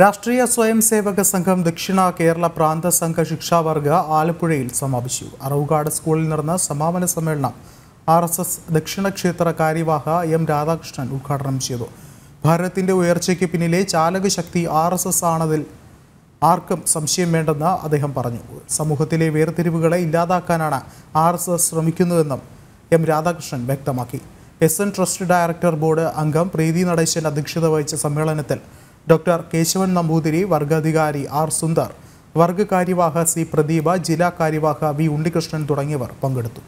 രാഷ്ട്രീയ സ്വയം സേവക സംഘം ദക്ഷിണ കേരള പ്രാന്ത സംഘ ശിക്ഷാവർഗ ആലപ്പുഴയിൽ സമാപിച്ചു അറവുകാട് സ്കൂളിൽ നടന്ന സമാപന സമ്മേളനം ആർ എസ് എസ് ദക്ഷിണ ക്ഷേത്ര കാര്യവാഹ എം രാധാകൃഷ്ണൻ ഉദ്ഘാടനം ചെയ്തു ഭാരതത്തിന്റെ ഉയർച്ചയ്ക്ക് പിന്നിലെ ചാലകശക്തി ആർ എസ് എസ് ആണതിൽ ആർക്കും സംശയം വേണ്ടെന്ന് അദ്ദേഹം പറഞ്ഞു സമൂഹത്തിലെ വേർതിരിവുകളെ ഇല്ലാതാക്കാനാണ് ആർ എസ് എസ് ശ്രമിക്കുന്നതെന്നും എം രാധാകൃഷ്ണൻ വ്യക്തമാക്കി S N trust director board അംഗം പ്രീതി നടേശൻ അധ്യക്ഷത വഹിച്ച സമ്മേളനത്തിൽ ഡോക്ടർ കേശവൻ നമ്പൂതിരി വർഗാധികാരി ആർ സുന്ദർ വർഗ കാര്യവാഹ സി പ്രദീപ ജില്ലാ കാര്യവാഹ വി ഉണ്ണികൃഷ്ണൻ തുടങ്ങിയവർ പങ്കെടുത്തു